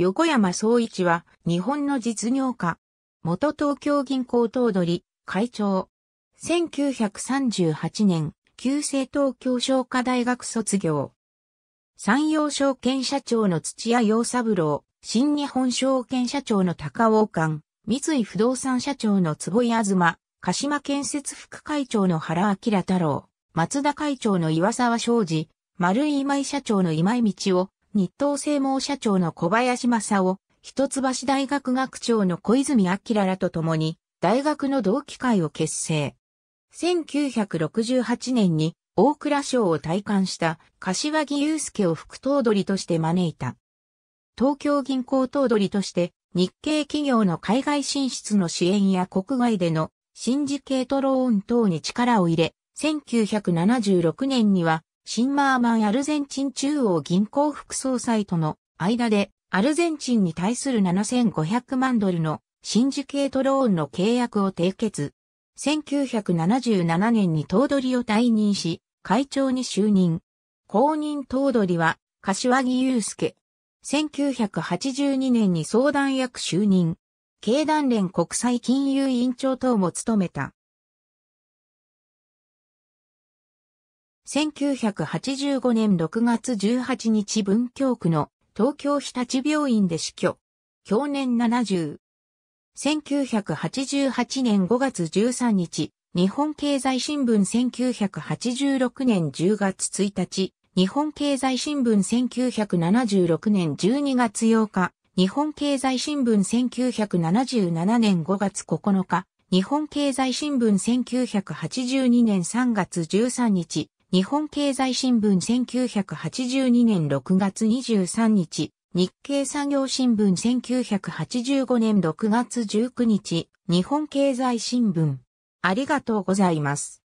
横山総一は日本の実業家。元東京銀行頭取、会長。1938年、旧制東京商科大学卒業。山陽証券社長の土屋洋三郎、新日本証券社長の高尾館、三井不動産社長の坪井東、鹿島建設副会長の原明太郎、松田会長の岩沢昌司、丸井今井社長の今井道夫、日東製毛社長の小林正夫、一橋大学学長の小泉明らと共に、大学の同期会を結成。1968年に大蔵省を退官した柏木雄介を副頭取として招いた。東京銀行頭取として日系企業の海外進出の支援や国外でのシ事系ケトローン等に力を入れ、1976年にはシンマーマンアルゼンチン中央銀行副総裁との間でアルゼンチンに対する7500万ドルのシンジケートローンの契約を締結。1977年に頭取を退任し、会長に就任。公認頭取は、柏木祐介。1982年に相談役就任。経団連国際金融委員長等も務めた。1985年6月18日文京区の東京日立病院で死去。去年70。1988年5月13日、日本経済新聞1986年10月1日、日本経済新聞1976年12月8日、日本経済新聞1977年5月9日、日本経済新聞1982年3月13日、日本経済新聞1982年6月23日、日経産業新聞1985年6月19日、日本経済新聞。ありがとうございます。